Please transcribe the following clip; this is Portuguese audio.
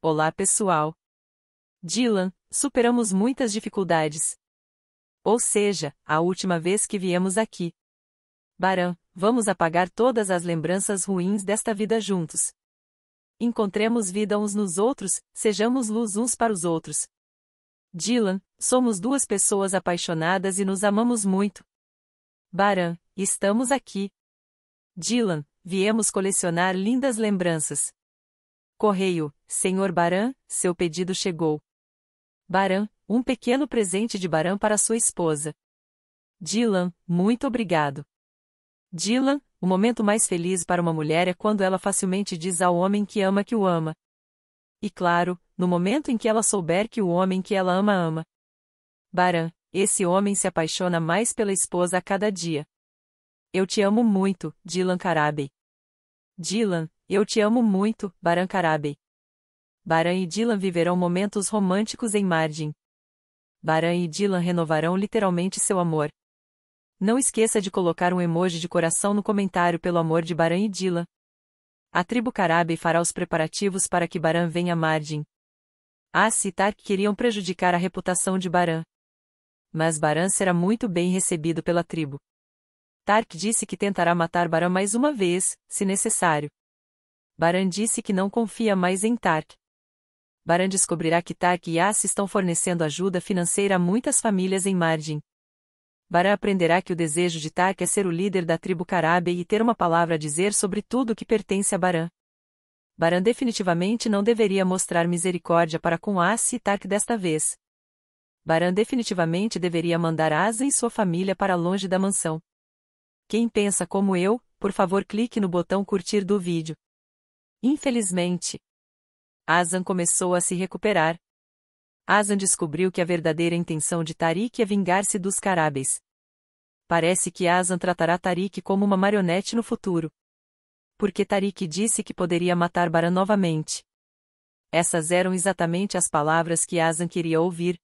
Olá, pessoal. Dylan, superamos muitas dificuldades. Ou seja, a última vez que viemos aqui. Baran, vamos apagar todas as lembranças ruins desta vida juntos. Encontremos vida uns nos outros, sejamos luz uns para os outros. Dylan, somos duas pessoas apaixonadas e nos amamos muito. Baran, estamos aqui. Dylan, viemos colecionar lindas lembranças. Correio, Senhor Baran, seu pedido chegou. Baran, um pequeno presente de Baran para sua esposa. Dylan, muito obrigado. Dylan, o momento mais feliz para uma mulher é quando ela facilmente diz ao homem que ama que o ama. E claro, no momento em que ela souber que o homem que ela ama ama. Baran, esse homem se apaixona mais pela esposa a cada dia. Eu te amo muito, Dylan Carabe. Dylan, eu te amo muito, Baran Karabe. Baran e Dylan viverão momentos românticos em Margin. Baran e Dylan renovarão literalmente seu amor. Não esqueça de colocar um emoji de coração no comentário pelo amor de Baran e Dylan. A tribo Karabe fará os preparativos para que Baran venha a Margin. A citar que queriam prejudicar a reputação de Baran. Mas Baran será muito bem recebido pela tribo. Tark disse que tentará matar Baran mais uma vez, se necessário. Baran disse que não confia mais em Tark. Baran descobrirá que Tark e Asse estão fornecendo ajuda financeira a muitas famílias em margem. Baran aprenderá que o desejo de Tark é ser o líder da tribo Carabe e ter uma palavra a dizer sobre tudo que pertence a Baran. Baran definitivamente não deveria mostrar misericórdia para com Asse e Tark desta vez. Baran definitivamente deveria mandar Asa e sua família para longe da mansão. Quem pensa como eu, por favor clique no botão curtir do vídeo. Infelizmente, Azan começou a se recuperar. Azan descobriu que a verdadeira intenção de Tariq é vingar-se dos carabes. Parece que Azan tratará Tariq como uma marionete no futuro. Porque Tariq disse que poderia matar Baran novamente. Essas eram exatamente as palavras que Azan queria ouvir,